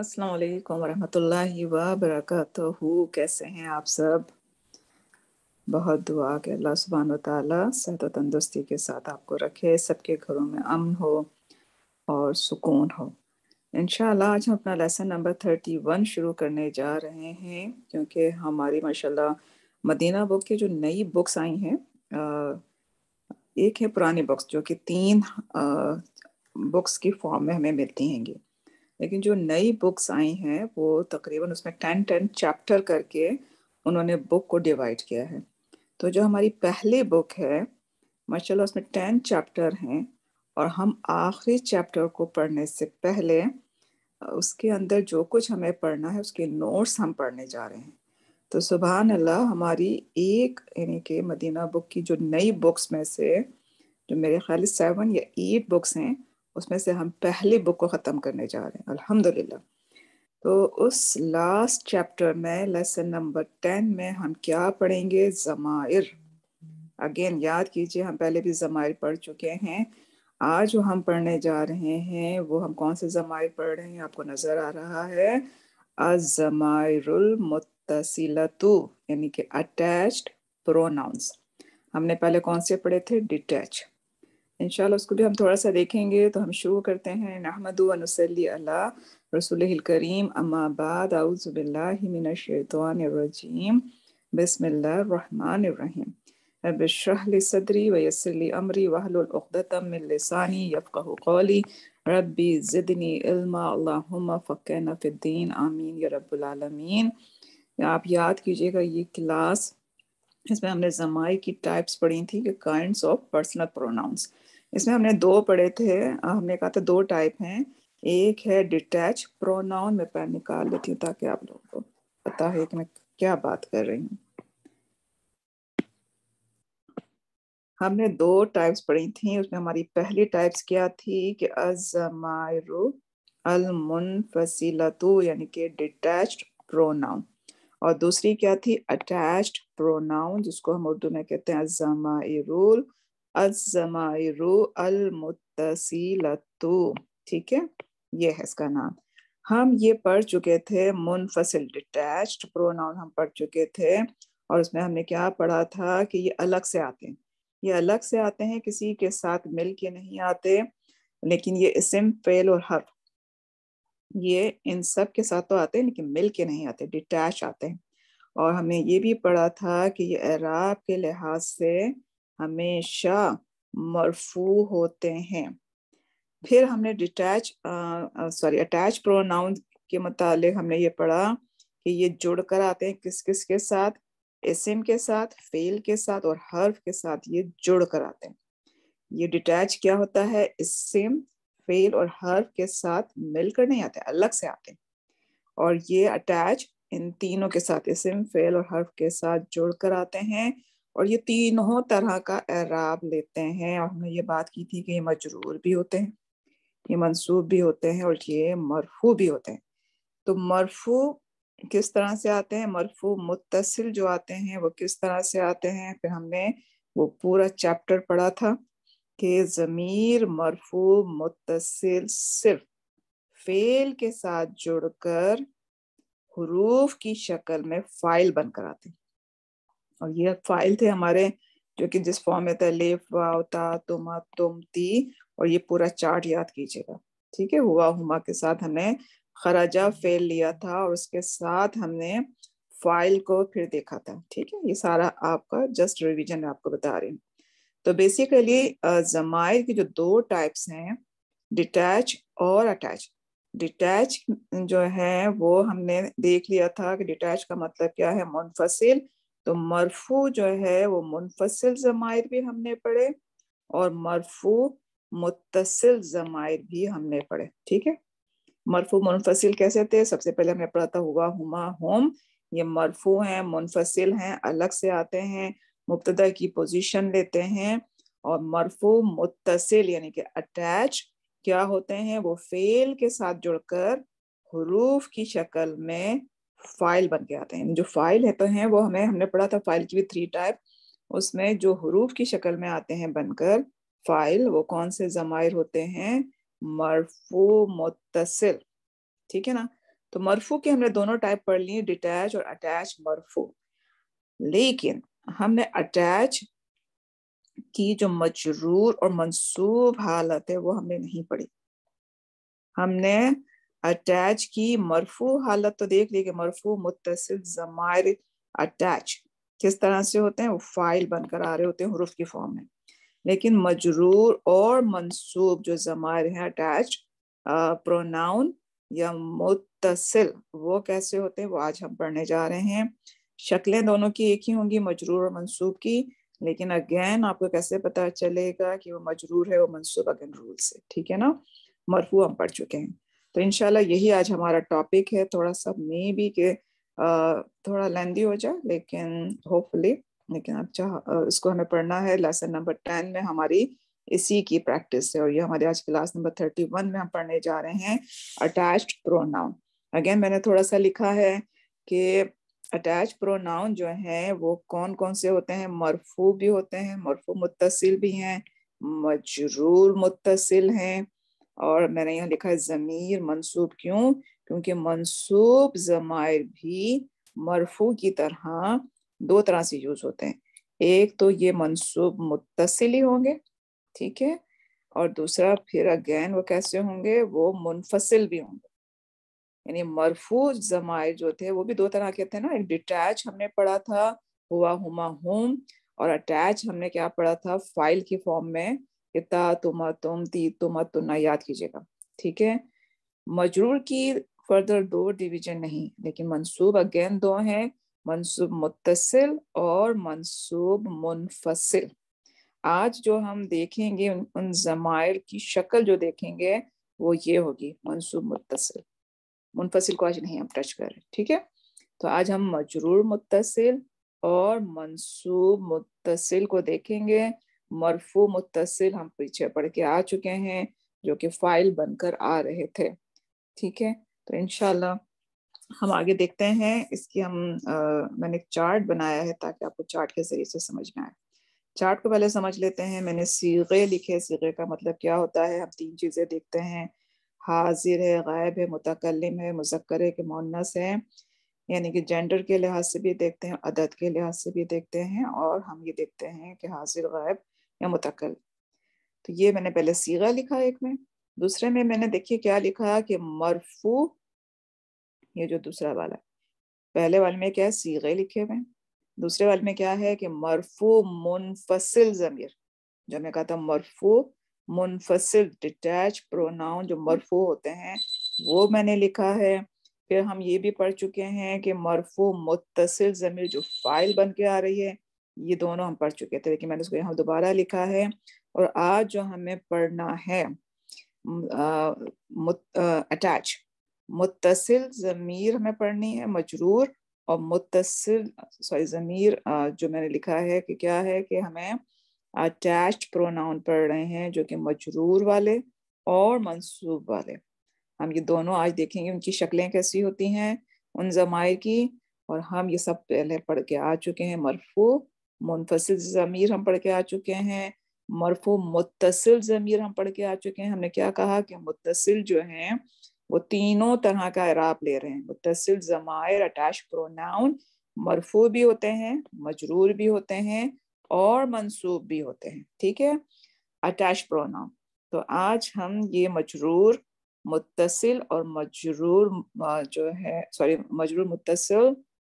असलकम वालेकुम वरहमतुल्लाहि हूँ कैसे हैं आप सब बहुत दुआ के अल्लाह सुबहान ताला सेहत व तंदुरुस्ती के साथ आपको रखे सबके घरों में अमन हो और सुकून हो इनशाला आज हम अपना लेसन नंबर थर्टी वन शुरू करने जा रहे हैं क्योंकि हमारी माशाल्लाह मदीना बुक की जो नई बुक्स आई हैं एक है पुरानी बुक्स जो कि तीन बुक्स की फॉर्म में हमें मिलती हैंगी लेकिन जो नई बुक्स आई हैं वो तकरीबन उसमें टेन टेन चैप्टर करके उन्होंने बुक को डिवाइड किया है तो जो हमारी पहली बुक है माशाल्लाह उसमें टेन चैप्टर हैं और हम आखिरी चैप्टर को पढ़ने से पहले उसके अंदर जो कुछ हमें पढ़ना है उसके नोट्स हम पढ़ने जा रहे हैं तो सुबहान अल्लाह हमारी एक यानी कि मदीना बुक की जो नई बुक्स में से जो मेरे ख्याल सेवन या एट बुक्स हैं उसमें से हम पहली बुक को ख़त्म करने जा रहे हैं अल्हम्दुलिल्लाह तो उस लास्ट चैप्टर में लेसन नंबर टेन में हम क्या पढ़ेंगे ज़मायर अगेन याद कीजिए हम पहले भी ज़मायर पढ़ चुके हैं आज जो हम पढ़ने जा रहे हैं वो हम कौन से जमाए पढ़ रहे हैं आपको नजर आ रहा है अजमायरुल मुतसिलतु यानी कि अटैच्ड प्रोनाउंस हमने पहले कौन से पढ़े थे डिटैच इनशाला उसको भी हम थोड़ा सा देखेंगे तो हम शुरू करते हैं नहमदली अल्लाह रसूल करीम अम्माबाद आउज़बिल्लिमिनशैतवानरजीम बसमिल्लर रहीम رب اشرح لي صدري ويسر لي أمري आमीन आप याद कीजिएगा ये क्लास इसमें हमने जमाई की टाइप्स पढ़ी थी कि काइंड्स ऑफ पर्सनल प्रोनाउंस इसमें हमने दो पढ़े थे हमने कहा था दो टाइप हैं एक है डिटैच प्रोनाउन में पैर निकाल लेती हूँ ताकि आप लोगों को पता है कि मैं क्या बात कर रही हूँ हमने दो टाइप्स पढ़ी थी उसमें हमारी पहली टाइप्स क्या थी कि अजमायरू अलमुनफसिलतु यानी कि डिटैच्ड प्रोनाउन और दूसरी क्या थी अटैच्ड प्रोनाउन जिसको हम उर्दू में कहते हैं अजमायरूल ठीक है ये है इसका नाम हम ये पढ़ चुके थे मुनफसिल डिटैच्ड प्रोनाउन हम पढ़ चुके थे और उसमें हमने क्या पढ़ा था कि ये अलग से आते हैं ये अलग से आते हैं किसी के साथ मिल के नहीं आते लेकिन ये इसम फेल और हर ये इन सब के साथ तो आते हैं लेकिन मिल के नहीं आते डिटैच आते हैं और हमने ये भी पढ़ा था कि ये अराब के लिहाज से हमेशा मरफू होते हैं फिर हमने डिटैच सॉरी अटैच प्रोनाउन के मुतालिक हमने ये पढ़ा कि ये जुड़ कर आते हैं किस किस के साथ एसएम के साथ फेल के साथ और हर्फ के साथ ये जुड़ कर आते हैं ये डिटैच क्या होता है एसएम फेल और हर्फ के साथ मिलकर नहीं आते अलग से आते हैं और ये अटैच इन तीनों के साथ एसएम फेल और हर्फ के साथ जुड़ कर आते हैं और ये तीनों तरह का एराब लेते हैं और हमने ये बात की थी कि ये मजरूर भी होते हैं ये मंसूब भी होते हैं और ये मरफू भी होते हैं तो मरफू किस तरह से आते हैं मरफू मुतसिल जो आते हैं वो किस तरह से आते हैं फिर हमने वो पूरा चैप्टर पढ़ा था कि ज़मीर मरफू मुतसिल सिर्फ फेल के साथ जुड़कर हरूफ की शक्ल में फाइल बनकर आते हैं और ये फाइल थे हमारे जो कि जिस फॉर्म में था लेफ वाता तुम तुम ती और ये पूरा चार्ट याद कीजिएगा ठीक है हुआ हुमा के साथ हमने खराजा फेल लिया था और उसके साथ हमने फाइल को फिर देखा था ठीक है ये सारा आपका जस्ट रिवीजन आपको बता रही हूँ तो बेसिकली जमायर की जो दो टाइप्स हैं डिटैच और अटैच डिटैच जो है वो हमने देख लिया था कि डिटैच का मतलब क्या है मुनफसिल तो मरफू जो है वो मुनफसिल जमाइर भी हमने पढ़े और मरफू मुतसिल जमाइर भी हमने पढ़े ठीक है मरफू मुनफसिल कैसे थे सबसे पहले हमने पढ़ा था हुआ हुमा होम ये मरफू हैं मुनफसिल हैं अलग से आते हैं मुबतदा की पोजीशन लेते हैं और मरफू मुतसिल यानी कि अटैच क्या होते हैं वो फेल के साथ जुड़कर हरूफ की शक्ल में फाइल बन के आते हैं जो फाइल है तो हैं वो हमें हमने पढ़ा था फाइल की भी थ्री टाइप उसमें जो हरूफ की शक्ल में आते हैं बनकर फाइल वो कौन से जमायर होते हैं मरफू मुतसिल ठीक है ना तो मरफू के हमने दोनों टाइप पढ़ लिए डिटैच और अटैच मरफू लेकिन हमने अटैच की जो मजरूर और मंसूब हालत है वो हमने नहीं पढ़ी हमने अटैच की मरफू हालत तो देख ली कि मरफू मुतसिल जमायर अटैच किस तरह से होते हैं वो फाइल बनकर आ रहे होते हैं हरूफ की फॉर्म में लेकिन मजरूर और मंसूब जो जमायर है अटैच प्रोनाउन या मुतसिल वो कैसे होते हैं वो आज हम पढ़ने जा रहे हैं शक्लें दोनों की एक ही होंगी मजरूर और मंसूब की लेकिन अगेन आपको कैसे पता चलेगा कि वो मजरूर है वो मंसूब अगेन रूल से ठीक है ना मरफू हम पढ़ चुके हैं तो इनशाला यही आज हमारा टॉपिक है थोड़ा सा मे बी के थोड़ा लेंदी हो जाए लेकिन होपफुली लेकिन अब चाह इसको हमें पढ़ना है लेसन नंबर टेन में हमारी इसी की प्रैक्टिस है और ये हमारे आज क्लास नंबर थर्टी वन में हम पढ़ने जा रहे हैं अटैच प्रोनाउन अगेन मैंने थोड़ा सा लिखा है कि अटैच प्रोनाउन जो है वो कौन कौन से होते हैं मरफू भी होते हैं मरफू मुतसिल भी हैं मजरूर मुतसिल हैं और मैंने यहाँ लिखा है ज़मीर मनसूब क्यों क्योंकि मनसूब ज़मायर भी मरफू की तरह दो तरह से यूज होते हैं एक तो ये मंसूब मुतसिली होंगे ठीक है और दूसरा फिर अगैन वो कैसे होंगे वो मुनफसिल भी होंगे यानी मरफूज जमायर जो थे वो भी दो तरह के थे ना एक डिटैच हमने पढ़ा था हुआ हुमा हुम और अटैच हमने क्या पढ़ा था फाइल की फॉर्म में किता तुम तुम ती तुम तुना याद कीजिएगा ठीक है मजरूर की फर्दर दो डिवीजन नहीं लेकिन मनसूब अगेन दो हैं मनसूब मुतसिल और मनसूब मुनफसिल आज जो हम देखेंगे उन, उन जमायर की शक्ल जो देखेंगे वो ये होगी मनसूब मुतसिल मुनफसिल को आज नहीं हम टच कर रहे ठीक है तो आज हम मजरूर मुतसिल और मनसूब मुतसिल को देखेंगे मरफू मुतसिल हम पीछे पढ़ के आ चुके हैं जो कि फाइल बनकर आ रहे थे ठीक है तो इनशाला हम आगे देखते हैं इसकी हम आ, मैंने एक चार्ट बनाया है ताकि आपको चार्ट के जरिए से समझ में आए चार्ट को पहले समझ लेते हैं मैंने सीगे लिखे सीगे का मतलब क्या होता है हम तीन चीज़ें देखते हैं हाजिर है गायब है मुतकलम है मुजक्र है कि मोनस है यानी कि जेंडर के लिहाज से भी देखते हैं अदद के लिहाज से भी देखते हैं और हम ये देखते हैं कि हाजिर गायब या मुतकल तो ये मैंने पहले सीगा लिखा एक में दूसरे में मैंने देखिए क्या लिखा कि मरफू ये जो दूसरा वाला पहले वाले में क्या है सीगे लिखे हुए हैं दूसरे वाले में क्या है कि मरफू मुनफसिल जमीर जो मैं कहा था मरफू मुनफसिल डिटैच प्रोनाउन जो मरफू होते हैं वो मैंने लिखा है फिर हम ये भी पढ़ चुके हैं कि मरफू मुतसिल ज़मीर जो फाइल बन के आ रही है ये दोनों हम पढ़ चुके थे लेकिन मैंने उसको यहाँ दोबारा लिखा है और आज जो हमें पढ़ना है अटैच मुतसिल ज़मीर हमें पढ़नी है मजरूर और मुतसिल सॉरी ज़मीर जो मैंने लिखा है कि क्या है कि हमें अटैच प्रोनाउन पढ़ रहे हैं जो कि मजरूर वाले और मंसूब वाले हम ये दोनों आज देखेंगे उनकी शक्लें कैसी होती हैं उन ज़मायर की और हम ये सब पहले पढ़ के आ चुके हैं मरफू मुनफसिल ज़मीर हम पढ़ के आ चुके हैं मरफू मुतसिल ज़मीर हम पढ़ के आ चुके हैं हमने क्या कहा कि मुतसिल जो हैं वो तीनों तरह का इराब ले रहे हैं मुतसिल जमायर अटैच प्रोनाउन मरफू भी होते हैं मजरूर भी होते हैं और मनसूब भी होते हैं ठीक है अटैच प्रोनाउन तो आज हम ये मजरूर मुतसिल और मजरूर जो है सॉरी मजरूर मुतसिल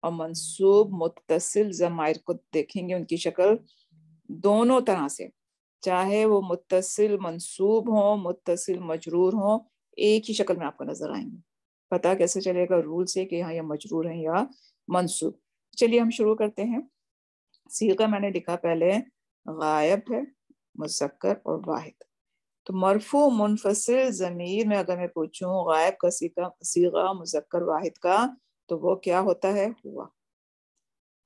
और मनसूब मुतसिल जमायर को देखेंगे उनकी शक्ल दोनों तरह से चाहे वो मुतसिल मनसूब हो मुतसिल मजरूर हो एक ही शक्ल में आपको नजर आएंगे पता कैसे चलेगा रूल से कि हाँ यह मजरूर है या मनसूब चलिए हम शुरू करते हैं सीखा मैंने लिखा पहले गायब है मुजक्कर और वाहिद तो मरफो मुनफसर ज़मीर में अगर मैं पूछूं गायब का सीखा सीगा मुजक्कर वाहिद का तो वो क्या होता है हुआ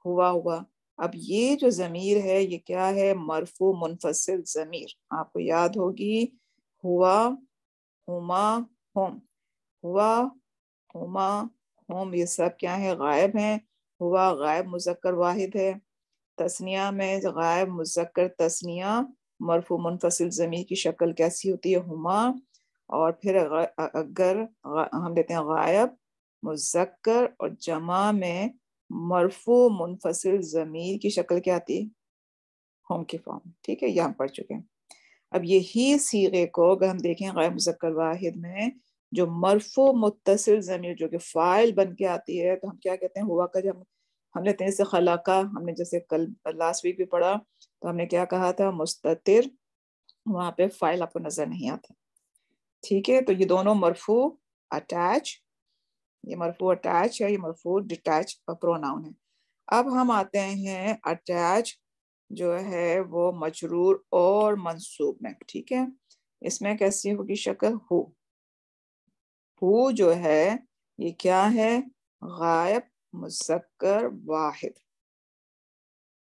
हुआ हुआ अब ये जो ज़मीर है ये क्या है मरफो मुनफसर ज़मीर आपको याद होगी हुआ हुमा होम हुआ हुमा होम ये सब क्या है गायब हैं हुआ गायब मुजक्कर वाहिद है तस्निया में गायब मुजक्कर तस्निया मरफू मुनफसिल जमीर की शक्ल कैसी होती है हुमा और फिर अगर हम लेते हैं गायब मुजक्कर और जमा में मरफू मुनफसिल ज़मीर की शक्ल क्या आती है होम की फॉर्म ठीक है यहाँ पढ़ चुके हैं अब यही सीगे को अगर हम देखें गैर मुजक्र वाहिद में जो मरफो मुतसिल ज़मीर जो कि फ़ाइल बन के आती है तो हम क्या कहते हैं हुआ का जब लेते हैं इसे खलाका हमने जैसे कल लास्ट वीक भी पढ़ा तो हमने क्या कहा था मुस्तिर वहाँ पे फ़ाइल आपको नज़र नहीं आता ठीक है तो ये दोनों मरफू अटैच ये मरफू अटैच है ये मरफू डिटैच प्रोनाउन है अब हम आते हैं अटैच जो है वो मजरूर और मंसूब में ठीक है इसमें कैसी होगी शक्ल हो हु जो है ये क्या है गायब मुजक्कर वाहिद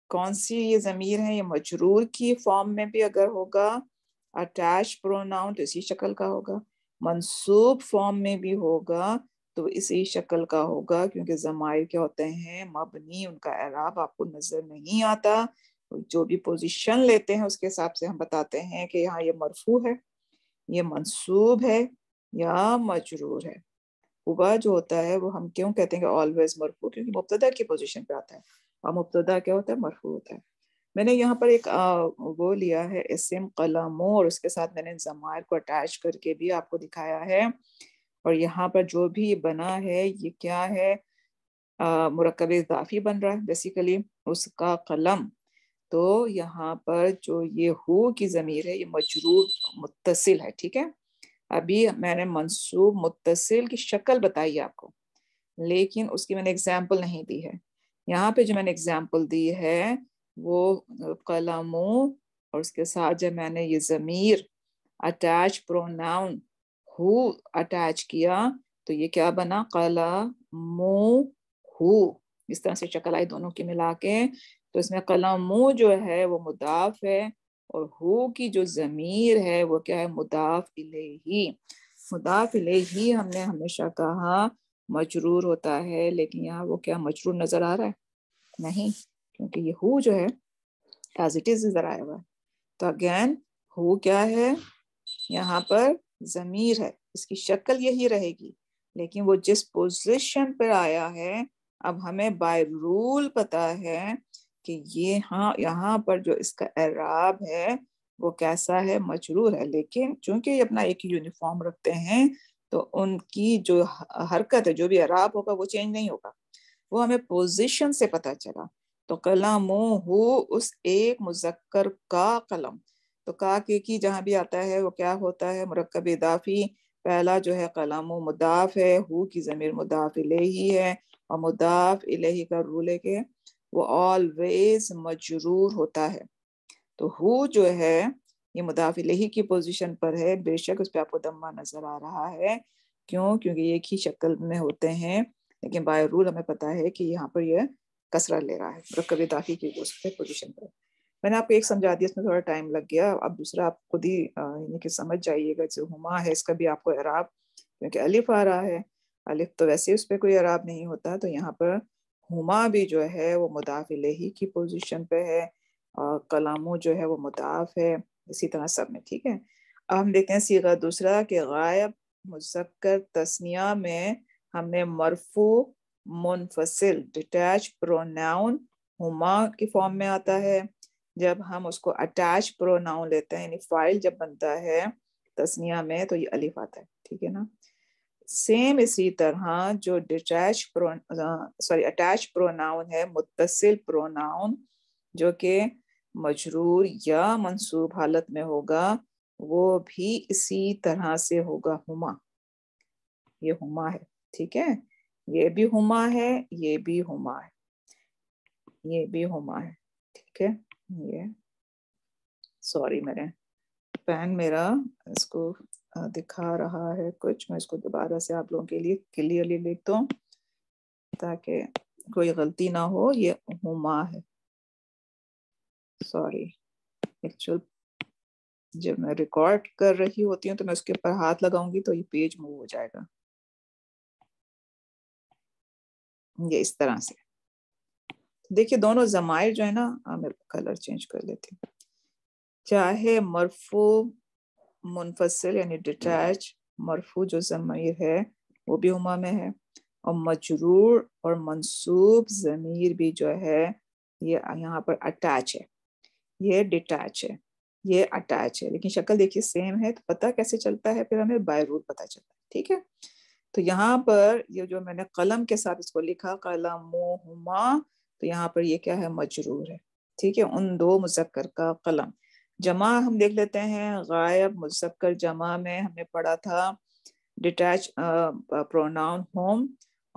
कौन सी ये ज़मीर है ये मजरूर की फॉर्म में भी अगर होगा अटैच प्रोनाउन तो इसी शक्ल का होगा मंसूब फॉर्म में भी होगा तो इसी शक्ल का होगा क्योंकि ज़मायर क्या होते हैं मबनी उनका एराब आपको नज़र नहीं आता जो भी पोजीशन लेते हैं उसके हिसाब से हम बताते हैं कि यहाँ ये मरफू है ये मंसूब है या मजरूर है हुआ जो होता है वो हम क्यों कहते हैं कि ऑलवेज मरफू क्योंकि मुबतदा की पोजीशन पे आता है और मुबतदा क्या होता है मरफू होता है मैंने यहाँ पर एक आ, वो लिया है इसम कलमो और उसके साथ मैंने जमायर को अटैच करके भी आपको दिखाया है और यहाँ पर जो भी बना है ये क्या है मुरकबे इजाफी बन रहा है बेसिकली उसका कलम तो यहाँ पर जो ये हु की ज़मीर है ये मजरूर मुतसिल है ठीक है अभी मैंने मंसूब मुतसिल की शक्ल बताई आपको लेकिन उसकी मैंने एग्जाम्पल नहीं दी है यहाँ पे जो मैंने एग्जाम्पल दी है वो कलमो और उसके साथ जब मैंने ये ज़मीर अटैच प्रोनाउन हु अटैच किया तो ये क्या बना कला मो हु इस तरह से शक्ल आई दोनों की मिला के तो इसमें कलमू जो है वो मुदाफ है और हु की जो ज़मीर है वो क्या है मुदाफ ही मुदाफ ही हमने हमेशा कहा मजरूर होता है लेकिन यहाँ वो क्या मजरूर नज़र आ रहा है नहीं क्योंकि ये हु जो है एज इट इज नज़र आया हुआ तो अगेन हु क्या है यहाँ पर ज़मीर है इसकी शक्ल यही रहेगी लेकिन वो जिस पोजिशन पर आया है अब हमें बाय रूल पता है कि ये हाँ यहाँ पर जो इसका एराब है वो कैसा है मजरूर है लेकिन चूंकि ये अपना एक यूनिफॉर्म रखते हैं तो उनकी जो हरकत है जो भी अराब होगा वो चेंज नहीं होगा वो हमें पोजिशन से पता चला तो कलम हो उस एक मुजक्कर का कलम तो का के की जहाँ भी आता है वो क्या होता है मरकब इदाफी पहला जो है कलम मुदाफ है हु की ज़मीर मुदाफ इलेही है और मुदाफ इलेही का रूल है वो ऑलवेज मजरूर होता है तो हु जो है ये मुदाफिल ही की पोजीशन पर है बेशक उस पर आपको दम्मा नजर आ रहा है क्यों क्योंकि एक ही शक्ल में होते हैं लेकिन बाय रूल हमें पता है कि यहाँ पर यह कसरा ले रहा है रकब दाखी की उस पर पोजिशन पर मैंने आपको एक समझा दिया इसमें थोड़ा टाइम लग गया अब दूसरा आप खुद ही यानी कि समझ जाइएगा जो हुमा है इसका भी आपको अराब क्योंकि अलिफ आ रहा है अलिफ तो वैसे उस पर कोई अराब नहीं होता तो यहाँ पर हुमा भी जो है वो मुदाफ ही की पोजीशन पे है और कलामो जो है वो मुदाफ है इसी तरह सब में ठीक है अब हम देखते हैं सीधा दूसरा कि गायब मुजक्कर तस्निया में हमने मरफू मुनफसिल डिटैच प्रोनाउन हुमा के फॉर्म में आता है जब हम उसको अटैच प्रोनाउन लेते हैं यानी फाइल जब बनता है तस्निया में तो ये अलिफ आता है ठीक है ना सेम इसी तरह जो detach pro sorry attach pronoun है मुतसिल प्रोनाउन जो कि मजरूर या मंसूब हालत में होगा वो भी इसी तरह से होगा हुमा ये हुमा है ठीक है ये भी हुमा है ये भी हुमा है ये भी हुमा है ठीक है ये सॉरी मेरे पैन मेरा इसको दिखा रहा है कुछ मैं इसको दोबारा से आप लोगों के लिए क्लियरली लिख दूँ ताकि कोई गलती ना हो ये हुमा है सॉरी एक्चुअल जब मैं रिकॉर्ड कर रही होती हूँ तो मैं उसके ऊपर हाथ लगाऊंगी तो ये पेज मूव हो जाएगा ये इस तरह से देखिए दोनों जमायर जो है ना मैं कलर चेंज कर लेती हूँ चाहे मरफू मुनफसल यानी डिटैच हम्म। मरफू जो ज़मीर है वो भी उमा में है और मजरूर और मंसूब ज़मीर भी जो है ये यहाँ पर अटैच है ये डिटैच है ये अटैच है लेकिन शक्ल देखिए सेम है तो पता कैसे चलता है फिर हमें बाय पता चलता है ठीक है तो यहाँ पर ये जो मैंने कलम के साथ इसको लिखा कलम हुमा तो यहाँ पर ये क्या है मजरूर है ठीक है उन दो मुजक्कर का कलम जमा हम देख लेते हैं गायब मुजक्कर जमा में हमने पढ़ा था डिटैच प्रोनाउन होम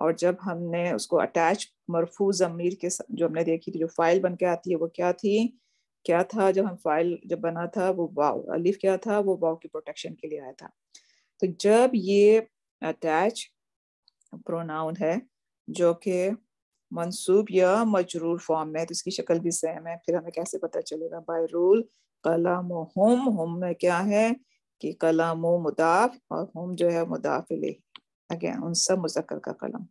और जब हमने उसको अटैच मरफू ज़मीर के जो हमने देखी थी जो फाइल बन के आती है वो क्या थी क्या था जब हम फाइल जब बना था वो वाव अलिफ क्या था वो वाव की प्रोटेक्शन के लिए आया था तो जब ये अटैच प्रोनाउन है जो कि मनसूब या मजरूर फॉर्म में तो इसकी शक्ल भी सेम है फिर हमें कैसे पता चलेगा बाय रूल कलम हम हम में क्या है कि कलम मुदाफ और हम जो है मुदाफ अगेन उन सब मुजक्र का कलम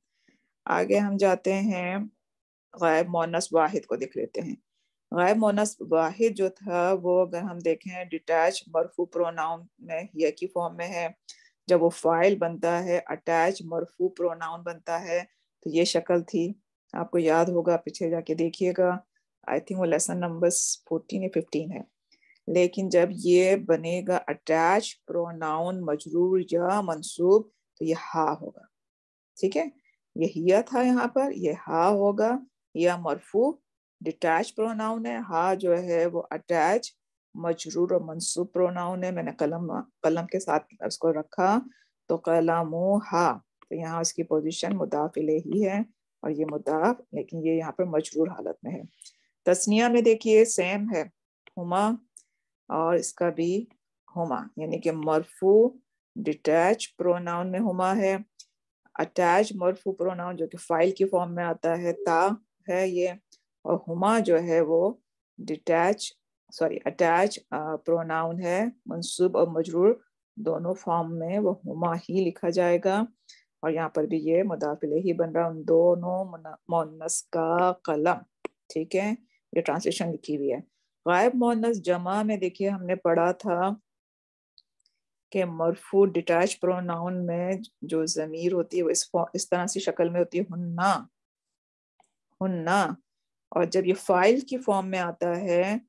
आगे हम जाते हैं गायब मोनस वाहिद को देख लेते हैं गायब मोनस वाहिद जो था वो अगर हम देखें डिटैच मरफू प्रोनाउन में या की फॉर्म में है जब वो फाइल बनता है अटैच मरफू प्रोनाउन बनता है तो ये शक्ल थी आपको याद होगा पीछे जाके देखिएगा आई थिंक वो लेसन नंबर फोर्टीन या फिफ्टीन है लेकिन जब ये बनेगा अटैच प्रोनाउन मजरूर या मंसूब तो ये हा होगा ठीक है ये हिया था यहाँ पर ये हा होगा या मरफू डिटैच प्रोनाउन है हा जो है वो अटैच मजरूर और मंसूब प्रोनाउन है मैंने कलम कलम के साथ उसको रखा तो कलमो हा तो यहाँ उसकी पोजिशन मुदाफिले ही है और ये मुद्दा लेकिन ये यहाँ पर मजरूर हालत में है तस्निया में देखिए सेम है हुमा और इसका भी हुमा यानी कि मरफू डिटैच प्रोनाउन में हुमा है अटैच मरफू प्रोनाउन जो कि फाइल की फॉर्म में आता है ता है ये और हुमा जो है वो डिटैच सॉरी अटैच प्रोनाउन है मनसूब और मजरूर दोनों फॉर्म में वो हुमा ही लिखा जाएगा और यहाँ पर भी ये मुदाफिले ही बन रहा उन दोनों मोनस का कलम ठीक है ये ट्रांसलेशन लिखी हुई है गायब मोनस जमा में देखिए हमने पढ़ा था कि मरफू डिटैच प्रोनाउन में जो ज़मीर होती है वो इस इस तरह से शक्ल में होती है हुन्ना हुन्ना और जब ये फाइल की फॉर्म में आता है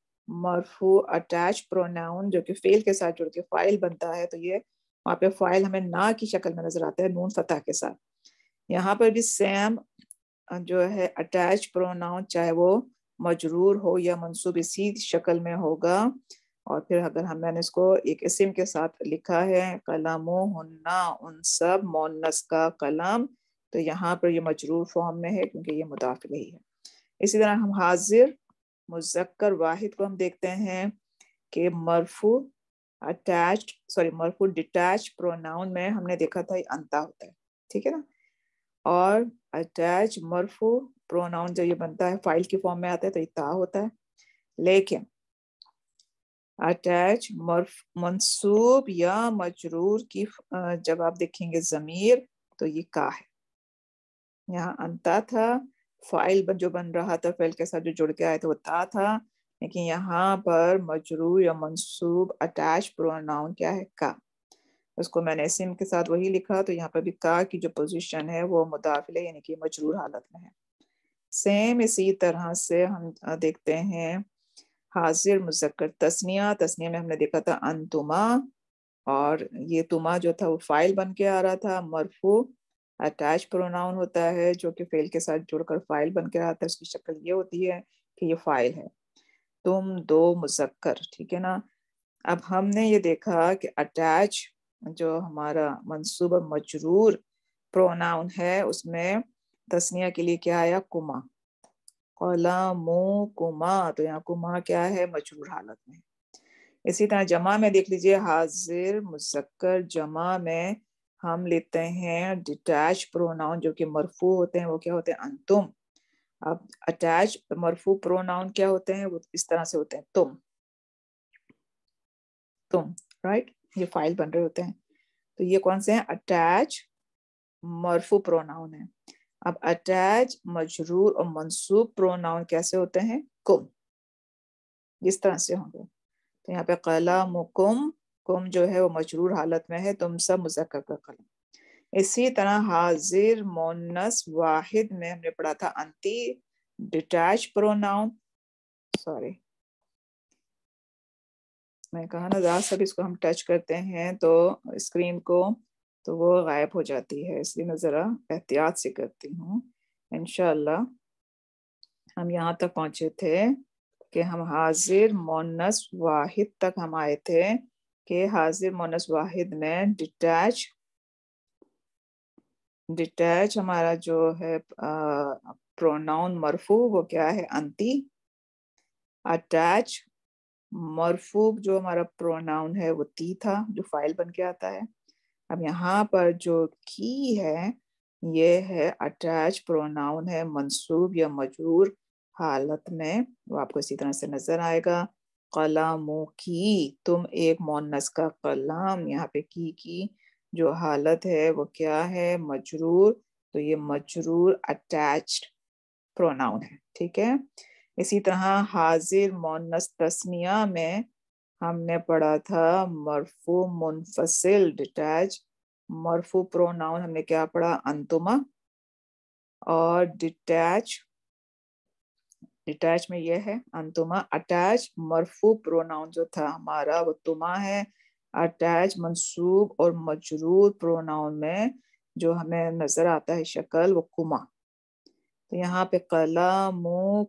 मरफू अटैच प्रोनाउन जो कि फेल के साथ जुड़ के फाइल बनता है तो ये वहां पे फाइल हमें ना की शक्ल में नजर आता है नून फतेह के साथ यहाँ पर भी सेम जो है अटैच प्रोनाउन चाहे वो मजरूर हो या मनसूब इसी शक्ल में होगा और फिर अगर हम मैंने इसको एक इसम के साथ लिखा है कलम हन्ना उन सब मोनस का कलम तो यहाँ पर ये मजरूर फॉर्म में है क्योंकि ये मुदाफ रही है इसी तरह हम हाजिर मुजक्कर वाहिद को हम देखते हैं कि मरफू अटैच सॉरी मरफू डिटैच प्रोनाउन में हमने देखा था ये अंता होता है ठीक है ना और अटैच मरफू प्रोनाउन जब ये बनता है फाइल की फॉर्म में आता है तो ये ता होता है लेकिन अटैच मरफ मनसूब या मजरूर की जब आप देखेंगे ज़मीर तो ये का है यहाँ अंता था फाइल जो बन रहा था फाइल के साथ जो जुड़ के आया था वो ता था लेकिन यहाँ पर मजरूर या मनसूब अटैच प्रोनाउन क्या है का उसको मैंने सिम के साथ वही लिखा तो यहाँ पर भी का की जो पोजीशन है वो मुदाफिले यानी कि मजरूर हालत में है सेम इसी तरह से हम देखते हैं हाजिर मुजक्कर तस्निया तस्निया में हमने देखा था अंतुमा और ये तुमा जो था वो फाइल बन के आ रहा था मरफू अटैच प्रोनाउन होता है जो कि फेल के साथ जुड़कर फाइल बन के आता है उसकी शक्ल ये होती है कि ये फाइल है तुम दो मुजक्कर ठीक है ना अब हमने ये देखा कि अटैच जो हमारा मनसूब मजरूर प्रोनाउन है उसमें तस्निया के लिए क्या आया कुमा मो कुमा तो यहाँ कुमा क्या है मजरूर हालत में इसी तरह जमा में देख लीजिए हाजिर मुजक्कर जमा में हम लेते हैं डिटैच प्रोनाउन जो कि मरफू होते हैं वो क्या होते हैं अंतुम अब अटैच मरफू प्रोनाउन क्या होते हैं वो इस तरह से होते हैं तुम तुम राइट right? ये फाइल बन रहे होते हैं तो ये कौन से हैं अटैच मरफू प्रोनाउन है अब अटैच मजरूर और मनसूब प्रोनाउन कैसे होते हैं कुम इस तरह से होंगे तो यहाँ पे कला मुकुम कुम जो है वो मजरूर हालत में है तुम सब मुजक्कर का कलम इसी तरह हाजिर मोनस वाहिद में हमने पढ़ा था अंति डिटैच प्रोनाउन सॉरी मैं कहा ना रात सब इसको हम टच करते हैं तो स्क्रीन को तो वो गायब हो जाती है इसलिए मैं ज़रा एहतियात से करती हूँ इनशाला हम यहाँ तक पहुँचे थे कि हम हाजिर मोनस वाहिद तक हम आए थे कि हाजिर मोनस वाहिद में डिटैच डिटैच हमारा जो है प्रोनाउन मरफू वो क्या है अंति अटैच मरफूब जो हमारा प्रोनाउन है वो ती था जो फाइल बन के आता है अब यहाँ पर जो की है ये है अटैच प्रोनाउन है मंसूब या मजूर हालत में वो आपको इसी तरह से नजर आएगा कलामों की तुम एक मोनस का कलाम यहाँ पे की की जो हालत है वो क्या है मजरूर तो ये मजरूर अटैच्ड प्रोनाउन है ठीक है इसी तरह हाजिर मोनस तस्निया में हमने पढ़ा था मरफू मुनफसिल डिटैच मरफू प्रोनाउन हमने क्या पढ़ा अंतुमा और डिटैच डिटैच में यह है अंतुमा अटैच मरफू प्रोनाउन जो था हमारा वो तुमा है अटैच मंसूब और मजरूर प्रोनाउन में जो हमें नजर आता है शक्ल वो कुमा तो यहाँ पे कलम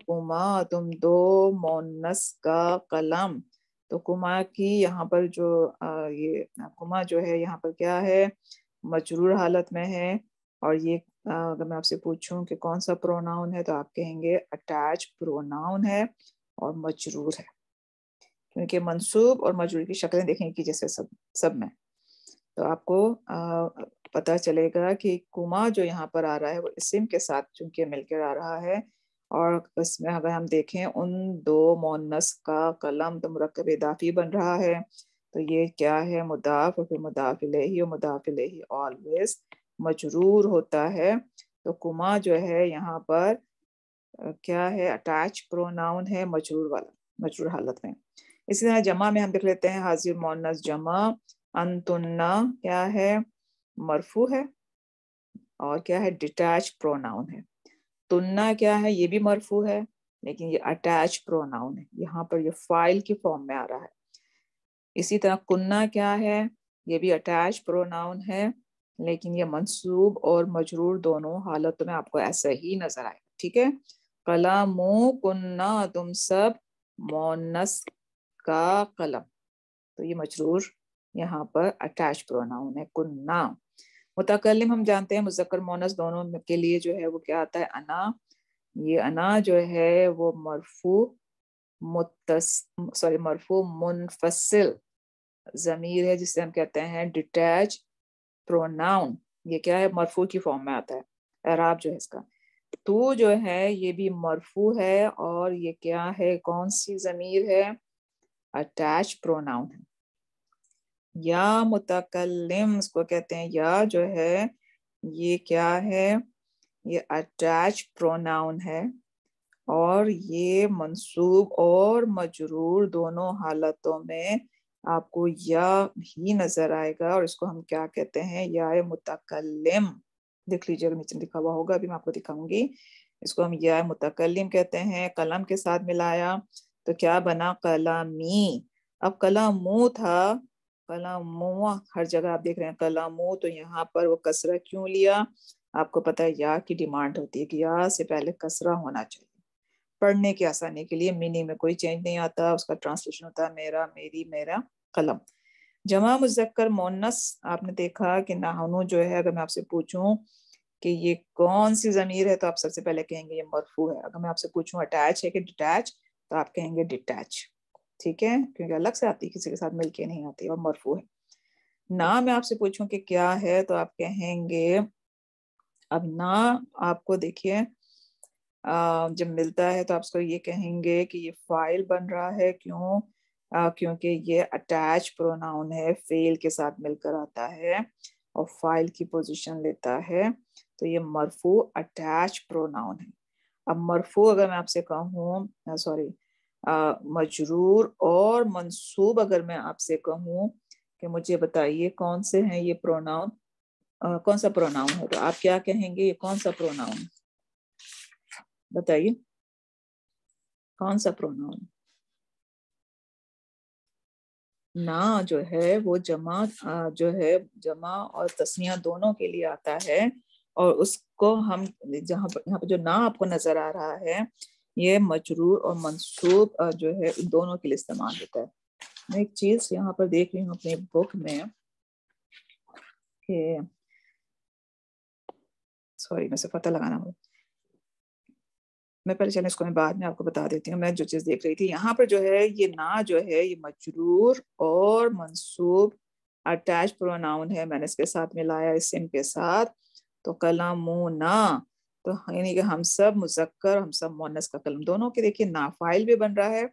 कुमा तुम दो मोनस का कलम तो कुमा की यहाँ पर जो आ, ये कुमा जो है यहाँ पर क्या है मजरूर हालत में है और ये अगर मैं आपसे पूछूं कि कौन सा प्रोनाउन है तो आप कहेंगे अटैच प्रोनाउन है और मजरूर है क्योंकि मनसूब और मजरूर की शक्लें देखेंगे जैसे सब सब में तो आपको आ, पता चलेगा कि कुमा जो यहाँ पर आ रहा है वो इसम के साथ चूंकि मिलकर आ रहा है और इसमें अगर हम देखें उन दो मोनस का कलम तो मरकब इदाफी बन रहा है तो ये क्या है मुदाफ और फिर मुदाफिल ही और मुदाफिल ही ऑलवेज मजरूर होता है तो कुमा जो है यहाँ पर क्या है अटैच प्रोनाउन है मजरूर वाला मजरूर हालत में इसी तरह जमा में हम देख लेते हैं हाजिर मोनस जमा अंतुन्ना क्या है मरफू है और क्या है डिटैच प्रोनाउन है तुन्ना क्या है ये भी मरफू है लेकिन ये अटैच प्रोनाउन है यहाँ पर ये फाइल के फॉर्म में आ रहा है इसी तरह कुन्ना क्या है ये भी अटैच प्रोनाउन है लेकिन ये मंसूब और मजरूर दोनों हालत में आपको ऐसा ही नजर आए ठीक है कला मुन्ना कुन्ना तुम सब मोनस का कलम तो ये मजरूर यहाँ पर अटैच प्रोनाउन है कुन्ना मुतकलम हम जानते हैं मुजक्र मोनस दोनों के लिए जो है वो क्या आता है अना ये अना जो है वो मरफू मुत सॉरी मरफू मुनफसिल ज़मीर है जिसे हम कहते हैं डिटैच प्रोनाउन ये क्या है मरफू की फॉर्म में आता है अराब जो है इसका तू तो जो है ये भी मरफू है और ये क्या है कौन सी ज़मीर है अटैच प्रोनाउन है या मुतकलिम इसको कहते हैं या जो है ये क्या है ये अटैच प्रोनाउन है और ये मंसूब और मजरूर दोनों हालतों में आपको या ही नजर आएगा और इसको हम क्या कहते हैं या मुतकलिम देख लीजिए अगर नीचे लिखा हुआ होगा अभी मैं आपको दिखाऊंगी इसको हम या मुतकलम कहते हैं कलम के साथ मिलाया तो क्या बना कलामी अब कलामो था कलामुआ हर जगह आप देख रहे हैं कलामो तो यहाँ पर वो कसरा क्यों लिया आपको पता है या की डिमांड होती है कि या से पहले कसरा होना चाहिए पढ़ने की आसानी के लिए मीनिंग में कोई चेंज नहीं आता उसका ट्रांसलेशन होता है मेरा मेरी मेरा कलम जमा मुजक्कर मोनस आपने देखा कि नाहनु जो है अगर मैं आपसे पूछूं कि ये कौन सी जमीर है तो आप सबसे पहले कहेंगे ये मरफू है अगर मैं आपसे पूछूं अटैच है कि डिटैच तो आप कहेंगे डिटैच ठीक है क्योंकि अलग से आती है किसी के साथ मिलके नहीं आती और मरफू है ना मैं आपसे पूछूं कि क्या है तो आप कहेंगे अब ना आपको देखिए जब मिलता है तो आप उसको ये कहेंगे कि ये फाइल बन रहा है क्यों क्योंकि ये अटैच प्रोनाउन है फेल के साथ मिलकर आता है और फाइल की पोजीशन लेता है तो ये मरफू अटैच प्रोनाउन है अब मरफू अगर मैं आपसे कहूँ सॉरी मजरूर और मंसूब अगर मैं आपसे कहूँ कि मुझे बताइए कौन से हैं ये प्रोनाउन आ, कौन सा प्रोनाउन है तो आप क्या कहेंगे ये कौन सा प्रोनाउन बताइए कौन सा प्रोनाउन ना जो है वो जमा जो है जमा और तस्निया दोनों के लिए आता है और उसको हम जहाँ यहाँ पर जो ना आपको नजर आ रहा है ये मजरूर और मंसूब जो है इन दोनों के लिए इस्तेमाल होता है मैं एक चीज यहाँ पर देख रही हूँ अपनी बुक में सॉरी मैं पता लगाना हूँ मैं पहले चलें इसको मैं बाद में आपको बता देती हूँ मैं जो चीज़ देख रही थी यहाँ पर जो है ये ना जो है ये मजरूर और मंसूब अटैच प्रोनाउन है मैंने इसके साथ मिलाया इस सिम के साथ तो कलामू ना तो यानी कि हम सब मुजक्कर हम सब मोनस का कलम दोनों के देखिए ना फाइल भी बन रहा है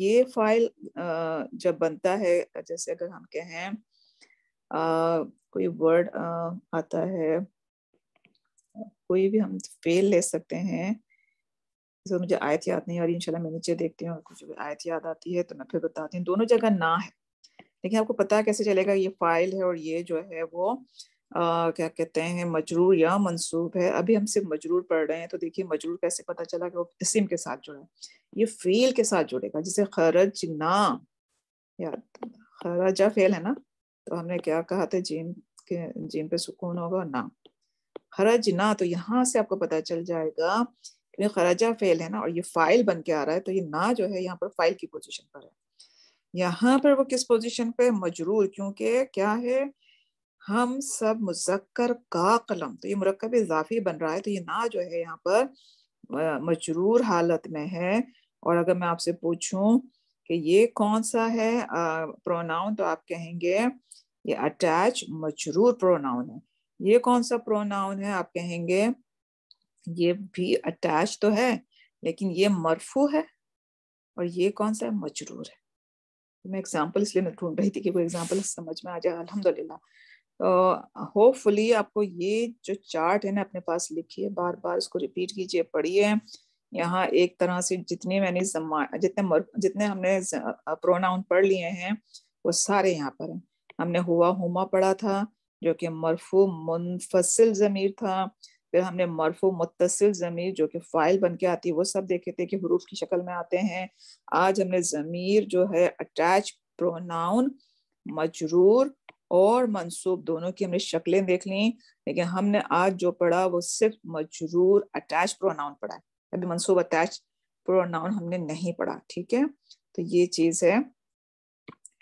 ये फाइल जब बनता है जैसे अगर हम कहें कोई वर्ड आता है कोई भी हम फेल ले सकते हैं जैसे मुझे आयत याद नहीं आ रही इंशाल्लाह मैं नीचे देखती हूँ कुछ भी आयत याद आती है तो मैं फिर बताती हूँ दोनों जगह ना है लेकिन आपको पता कैसे चलेगा ये फाइल है और ये जो है वो क्या कहते हैं मजरूर या मंसूब है अभी हम सिर्फ मजरूर पढ़ रहे हैं तो देखिए मजरूर कैसे पता चला कि वो इसम के साथ जुड़ा है ये फेल के साथ जुड़ेगा जैसे खरज ना याद खराजा फेल है ना तो हमने क्या कहा था जीम के जीम पे सुकून होगा ना खरज ना तो यहाँ से आपको पता चल जाएगा क्योंकि खराजा फेल है ना और ये फाइल बन के आ रहा है तो ये ना जो है यहाँ पर फाइल की पोजिशन पर है यहाँ पर वो किस पोजिशन पे मजरूर क्योंकि क्या है हम सब मुजक्कर का कलम तो ये मुरकब इजाफी बन रहा है तो ये ना जो है यहाँ पर मजरूर हालत में है और अगर मैं आपसे पूछूं कि ये कौन सा है प्रोनाउन तो आप कहेंगे ये अटैच मजरूर प्रोनाउन है ये कौन सा प्रोनाउन है आप कहेंगे ये भी अटैच तो है लेकिन ये मरफू है और ये कौन सा है मजरूर है तो मैं एग्जाम्पल इसलिए मैं ढूंढ रही थी कि वो एग्जाम्पल समझ में आ जाए अलहमदुल्ला होपफुली uh, आपको ये जो चार्ट है ना अपने पास लिखिए बार बार इसको रिपीट कीजिए पढ़िए यहाँ एक तरह से जितने मैंने जितने जितने हमने प्रोनाउन पढ़ लिए हैं वो सारे यहाँ पर हैं हमने हुआ हुमा पढ़ा था जो कि मरफू मुनफसिल ज़मीर था फिर हमने मरफू मुतसिल ज़मीर जो कि फ़ाइल बन के आती है वो सब देखे थे कि हरूफ की शक्ल में आते हैं आज हमने ज़मीर जो है अटैच प्रोनाउन मजरूर और मंसूब दोनों की हमने शक्लें देख ली लेकिन हमने आज जो पढ़ा वो सिर्फ मजरूर अटैच प्रोनाउन पढ़ा है अभी मंसूब अटैच प्रोनाउन हमने नहीं पढ़ा ठीक है तो ये चीज है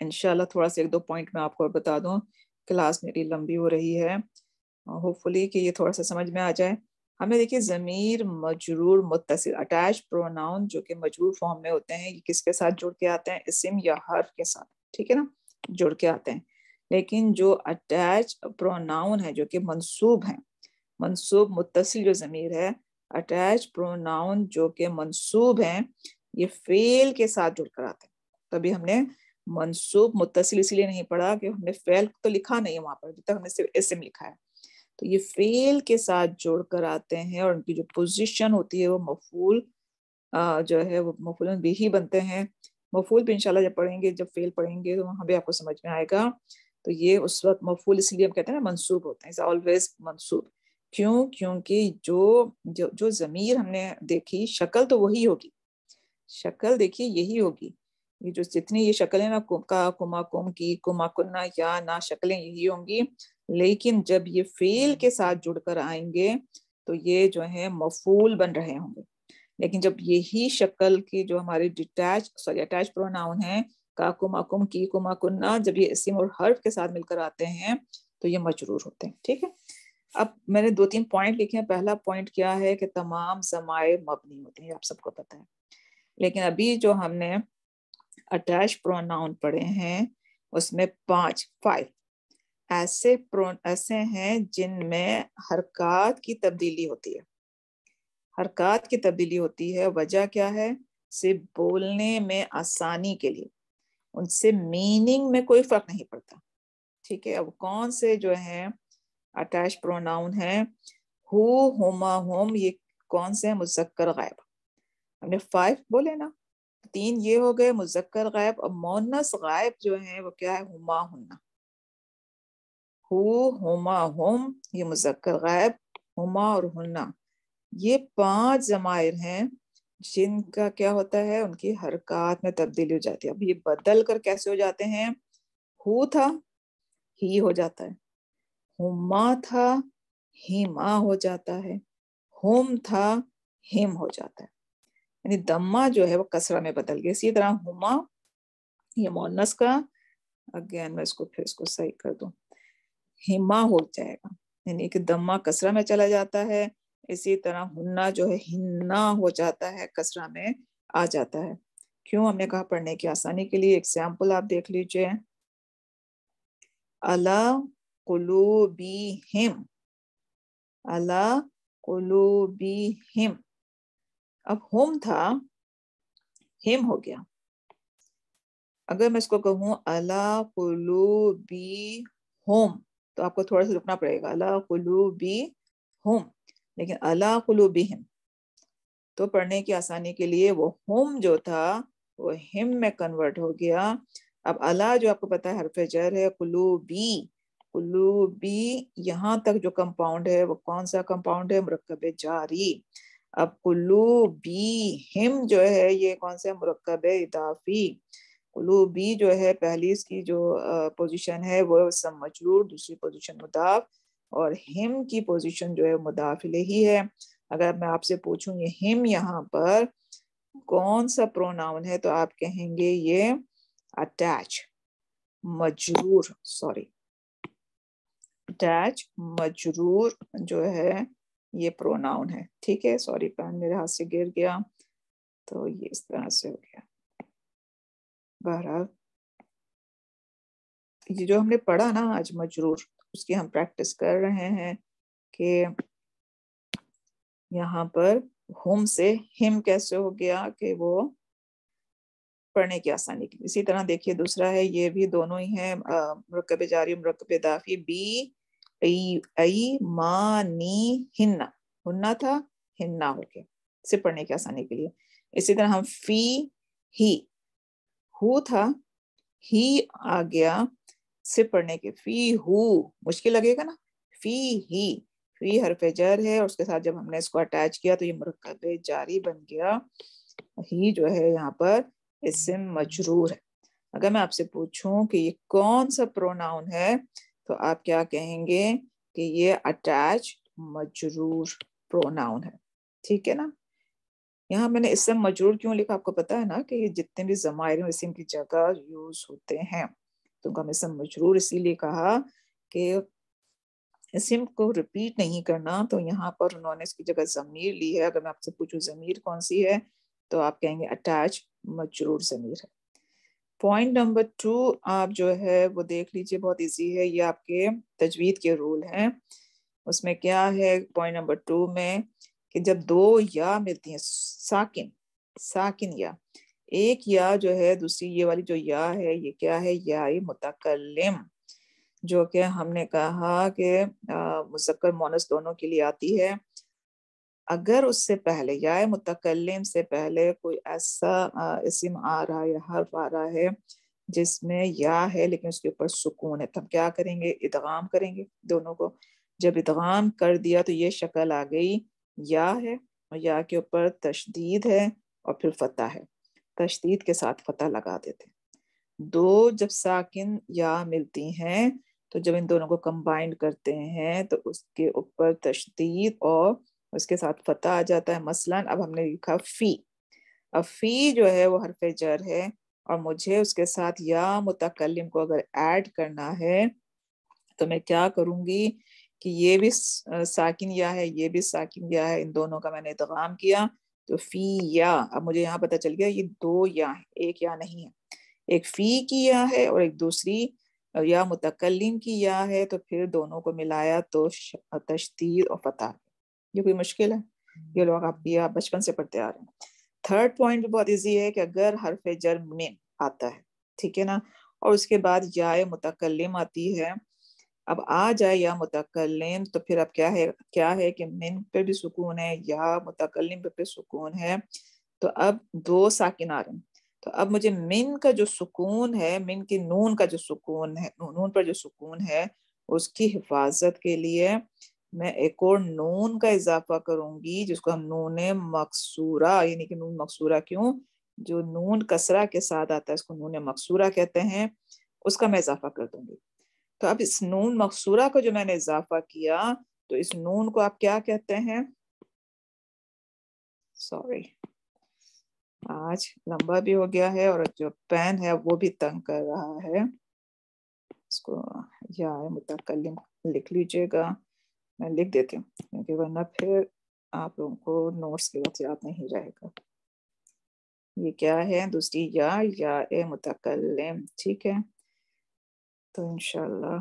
इनशाला थोड़ा सा एक दो पॉइंट मैं आपको और बता दूं क्लास मेरी लंबी हो रही है होपफुली कि ये थोड़ा सा समझ में आ जाए हमने देखिए ज़मीर मजरूर मुतसर अटैच प्रोनाउन जो कि मजरूर फॉर्म में होते हैं ये किसके साथ जुड़ के आते हैं इसम या हर्फ के साथ ठीक है ना जुड़ के आते हैं लेकिन जो अटैच प्रोनाउन है जो कि मंसूब है मंसूब मुतसिल जो ज़मीर है अटैच प्रोनाउन जो कि मंसूब है ये फेल के साथ जुड़ कर आते हैं तभी हमने मंसूब मुतसिल इसलिए नहीं पढ़ा कि हमने फेल तो लिखा नहीं है वहां पर अभी तक हमने सिर्फ एस लिखा है तो ये फेल के साथ जोड़ कर आते हैं और उनकी जो पोजिशन होती है वो मफूल जो है वो मफूल भी ही बनते हैं मफूल भी इंशाल्लाह जब पढ़ेंगे जब फेल पढ़ेंगे तो वहां भी आपको समझ में आएगा तो ये उस वक्त मफूल इसलिए हम कहते हैं ना मनसूब होते हैं ऑलवेज मनसूब क्यों क्योंकि जो जो जो ज़मीर हमने देखी शक्ल तो वही होगी शक्ल देखिए यही होगी ये जो जितनी ये है ना का कुमा कुम की कुमा कुन्ना या ना शक्लें यही होंगी लेकिन जब ये फेल के साथ जुड़कर आएंगे तो ये जो है मफूल बन रहे होंगे लेकिन जब यही शक्ल की जो हमारे डिटैच सॉरी अटैच प्रोनाउन है काकुम आकुम की कुमा जब ये इसम और हर्फ के साथ मिलकर आते हैं तो ये मजरूर होते हैं ठीक है अब मैंने दो तीन पॉइंट लिखे हैं पहला पॉइंट क्या है कि तमाम जमाए मबनी होते हैं आप सबको पता है लेकिन अभी जो हमने अटैच प्रोनाउन पढ़े हैं उसमें पांच फाइव ऐसे प्रो ऐसे हैं जिनमें हरकत की तब्दीली होती है हरकत की तब्दीली होती है वजह क्या है सिर्फ बोलने में आसानी के लिए उनसे मीनिंग में कोई फर्क नहीं पड़ता ठीक है अब कौन से जो है अटैच प्रोनाउन है हु होमा होम ये कौन से मुजक्कर गायब हमने फाइव बोले ना तो तीन ये हो गए मुजक्कर गायब और मोनस गायब जो है वो क्या है हुमा हुन्ना हु हुमा हुम ये मुजक्कर गायब हुमा और हुन्ना ये पांच जमायर हैं जिनका क्या होता है उनकी हरकत में तब्दीली हो जाती है अब ये बदल कर कैसे हो जाते हैं हु था ही हो जाता है हुमा था हिमा हो जाता है होम था हिम हो जाता है यानी दम्मा जो है वो कसरा में बदल गया इसी तरह हुमा ये मोनस का अगेन मैं इसको फिर इसको सही कर दू हिमा हो जाएगा यानी कि दम्मा कसरा में चला जाता है इसी तरह हुन्ना जो है हिन्ना हो जाता है कसरा में आ जाता है क्यों हमने कहा पढ़ने की आसानी के लिए एग्जाम्पल आप देख लीजिए अला कुलूबी हिम अला कुलूबी हिम अब होम था हिम हो गया अगर मैं इसको कहूँ अला कुलूबी होम तो आपको थोड़ा सा रुकना पड़ेगा अला कुलूबी होम लेकिन अला कलूबिहम तो पढ़ने की आसानी के लिए वो हम जो था वो हिम में कन्वर्ट हो गया अब अला जो आपको पता है हरफ जर है कुलूबी कुलूबी यहाँ तक जो कंपाउंड है वो कौन सा कंपाउंड है मरकब जारी अब बी हिम जो है ये कौन सा मरकब इदाफी बी जो है पहली इसकी जो पोजीशन है वो सब मजरूर दूसरी पोजीशन मुदाफ और हिम की पोजीशन जो है मुदाफिले ही है अगर मैं आपसे पूछूं ये हिम यहाँ पर कौन सा प्रोनाउन है तो आप कहेंगे ये अटैच मजरूर सॉरी अटैच मजरूर जो है ये प्रोनाउन है ठीक है सॉरी पैन मेरे हाथ से गिर गया तो ये इस तरह से हो गया बहरहाल ये जो हमने पढ़ा ना आज मजरूर उसकी हम प्रैक्टिस कर रहे हैं कि यहाँ पर होम से हिम कैसे हो गया कि वो पढ़ने की आसानी की इसी तरह देखिए दूसरा है ये भी दोनों ही है मरकब जारी मरकब दाफी बी ई नी हिन्ना हुन्ना था हिन्ना हो गया इसे पढ़ने की आसानी के लिए इसी तरह हम फी ही हु था ही आ गया से पढ़ने के फी हु मुश्किल लगेगा ना फी ही फी हरफ जर है और उसके साथ जब हमने इसको अटैच किया तो ये मरकब जारी बन गया ही जो है यहाँ पर इससे मजरूर है अगर मैं आपसे पूछूं कि ये कौन सा प्रोनाउन है तो आप क्या कहेंगे कि ये अटैच मजरूर प्रोनाउन है ठीक है ना यहाँ मैंने इससे मजरूर क्यों लिखा आपको पता है ना कि ये जितने भी जमायर इसम की जगह यूज होते हैं तो सब मजरूर इसीलिए कहा कि सिम को रिपीट नहीं करना तो यहाँ पर उन्होंने इसकी जगह ज़मीर ली है अगर मैं आपसे पूछूं ज़मीर कौन सी है तो आप कहेंगे अटैच मजरूर ज़मीर है पॉइंट नंबर टू आप जो है वो देख लीजिए बहुत इजी है ये आपके तजवीद के रूल हैं उसमें क्या है पॉइंट नंबर टू में कि जब दो या मिलती हैं साकिन साकिन या एक या जो है दूसरी ये वाली जो या है ये क्या है या मुतकलम जो कि हमने कहा कि मुजक्कर मोनस दोनों के लिए आती है अगर उससे पहले या मुतकलम से पहले कोई ऐसा इसम आ रहा है हर्फ आ रहा है जिसमें या है लेकिन उसके ऊपर सुकून है तो हम क्या करेंगे इदगाम करेंगे दोनों को जब इदगाम कर दिया तो ये शक्ल आ गई या है और या के ऊपर तशदीद है और फिर फतह है तशदीद के साथ फतह लगा देते दो जब साकिन या मिलती हैं तो जब इन दोनों को कंबाइंड करते हैं तो उसके ऊपर तशदीद और उसके साथ फतह आ जाता है मसलन अब हमने लिखा फ़ी अब फ़ी जो है वो हरफ जर है और मुझे उसके साथ या मुतकलम को अगर ऐड करना है तो मैं क्या करूँगी कि ये भी साकिन या है ये भी साकिन या है इन दोनों का मैंने इतगाम किया तो फी या अब मुझे यहाँ पता चल गया ये दो या है एक या नहीं है एक फी की या है और एक दूसरी या मुतकलम की या है तो फिर दोनों को मिलाया तो तश्तीर और फतह ये कोई मुश्किल है हम्म। ये लोग आप ये बचपन से पढ़ते आ रहे हैं थर्ड पॉइंट भी बहुत ईजी है कि अगर हरफ जर में आता है ठीक है ना और उसके बाद या मुतकलम आती है अब आ जाए या मुतकलम तो फिर अब क्या है क्या है कि मिन पे भी सुकून है या मुतकलम पे, भी सुकून है तो अब दो साकिनारन तो अब मुझे मिन का जो सुकून है मिन की नून का जो सुकून है नून पर जो सुकून है उसकी हिफाजत के लिए मैं एक और नून का इजाफा करूंगी जिसको हम नून मकसूरा यानी कि नून मकसूरा क्यों जो नून कसरा के साथ आता है उसको नून मकसूरा कहते हैं उसका मैं इजाफा कर दूंगी तो अब इस नून मकसूरा को जो मैंने इजाफा किया तो इस नून को आप क्या कहते हैं सॉरी आज लंबा भी हो गया है और जो पेन है वो भी तंग कर रहा है इसको या मुतकलम लिख लीजिएगा मैं लिख देती हूँ क्योंकि वरना फिर आप लोगों को नोट्स के वक्त याद नहीं रहेगा ये क्या है दूसरी या या ए मुतकलम ठीक है तो इनशाला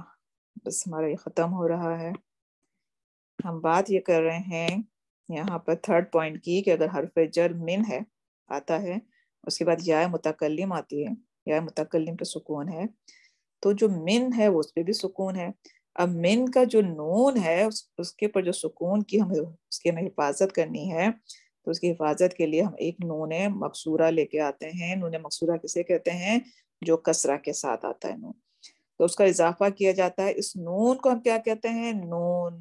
बस हमारा ये ख़त्म हो रहा है हम बात ये कर रहे हैं यहाँ पर थर्ड पॉइंट की कि अगर हरफ जर मिन है आता है उसके बाद या मुतकलम आती है या मुतकलम पे सुकून है तो जो मिन है उस पर भी सुकून है अब मिन का जो नून है उस, उसके ऊपर जो सुकून की हमें उसकी हमें हिफाजत करनी है तो उसकी हिफाजत के लिए हम एक नून मकसूरा लेके आते हैं नून मकसूरा किसे कहते हैं जो कसरा के साथ आता है नून तो उसका इजाफा किया जाता है इस नून को हम क्या कहते हैं नून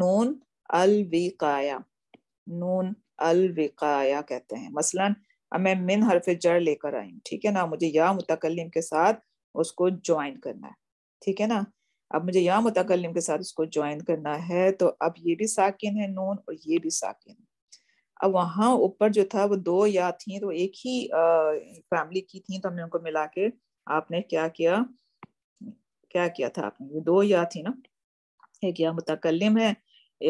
नून अलविकाया नून अलविकाया कहते हैं मसलन अब मैं मिन हरफ जड़ लेकर आई हूँ ठीक है ना मुझे या मुतकलम के साथ उसको ज्वाइन करना है ठीक है ना अब मुझे या मुतकलम के साथ उसको ज्वाइन करना है तो अब ये भी साकिन है नून और ये भी साकिन है अब वहाँ ऊपर जो था वो दो या थी तो एक ही फैमिली की थी तो हमने उनको मिला के आपने क्या किया क्या किया था आपने ये दो या थी ना एक या मुतकलम है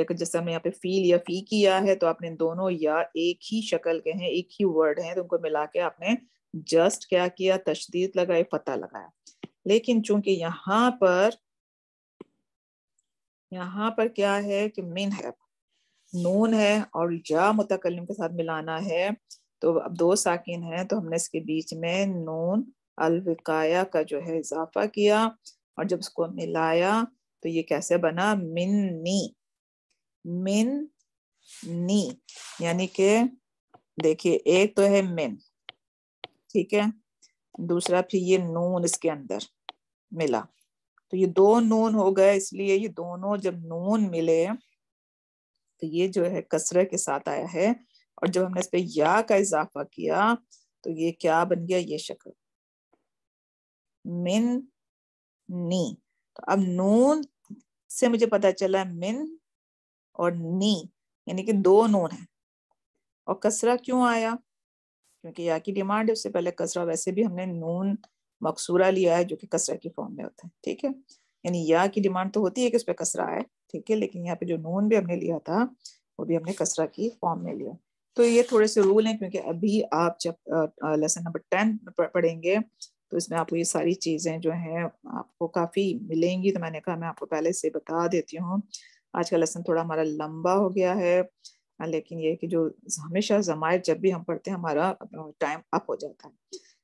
एक जैसे हमने यहाँ पे फील या फी किया है तो आपने दोनों या एक ही शक्ल के हैं एक ही वर्ड हैं तो उनको मिला के आपने जस्ट क्या किया तशदीद लगाए पता लगाया लेकिन चूंकि यहाँ पर यहाँ पर क्या है कि मिन है नून है और या मुतकलम के साथ मिलाना है तो अब दो साकिन हैं तो हमने इसके बीच में नून अलविकाया का जो है इजाफा किया और जब उसको मिलाया तो ये कैसे बना मिन नी मिन नी यानी के देखिए एक तो है मिन ठीक है दूसरा फिर ये नून इसके अंदर मिला तो ये दो नून हो गए इसलिए ये दोनों जब नून मिले तो ये जो है कसरे के साथ आया है और जब हमने इस पे या का इजाफा किया तो ये क्या बन गया ये शक्ल मिन नी तो अब नून से मुझे पता चला मिन और नी यानी कि दो नून है और कसरा क्यों आया क्योंकि या की डिमांड है उससे पहले कसरा वैसे भी हमने नून मकसूरा लिया है जो कि कसरा की फॉर्म में होता है ठीक है यानी या की डिमांड तो होती है कि उस पर कसरा आए ठीक है लेकिन यहाँ पे जो नून भी हमने लिया था वो भी हमने कसरा की फॉर्म में लिया तो ये थोड़े से रूल हैं क्योंकि अभी आप जब लेसन नंबर टेन पढ़ेंगे तो इसमें आपको ये सारी चीज़ें जो हैं आपको काफ़ी मिलेंगी तो मैंने कहा मैं आपको पहले से बता देती हूँ आज का लेसन थोड़ा हमारा लंबा हो गया है लेकिन ये कि जो हमेशा जमायर जब भी हम पढ़ते हैं हमारा टाइम अप हो जाता है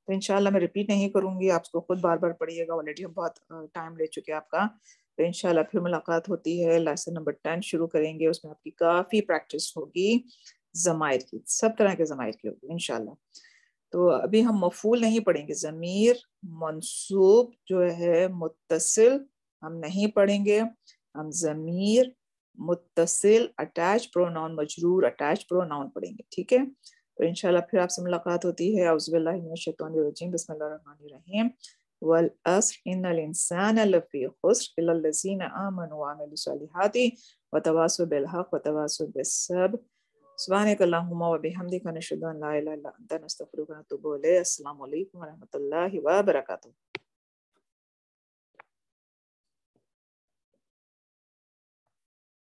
तो इनशाला मैं रिपीट नहीं करूँगी आप उसको खुद बार बार पढ़िएगा ऑलरेडी हम बहुत टाइम ले चुके हैं आपका तो इनशाला फिर मुलाकात होती है लेसन नंबर टेन शुरू करेंगे उसमें आपकी काफ़ी प्रैक्टिस होगी जमायर की सब तरह के जमायर की होगी इनशाला तो अभी हम मफूल नहीं पढ़ेंगे ज़मीर मनसूब जो है मुतसिल हम नहीं पढ़ेंगे हम ज़मीर मुतसिल अटैच प्रोनाउन मजरूर अटैच प्रोनाउन पढ़ेंगे ठीक है तो इनशाला फिर आपसे मुलाकात होती है अउज़बिल्लाशतवानरजीम बसमीम वल सुबहानकल्लाहुम्मा व बिहमदिक नशहदु अन ला इलाहा इल्ला अंत नस्तगफिरुक व नतूबु इलैह अस्सलाम वालेकुम व रहमतुल्लाहि व बरकातुहू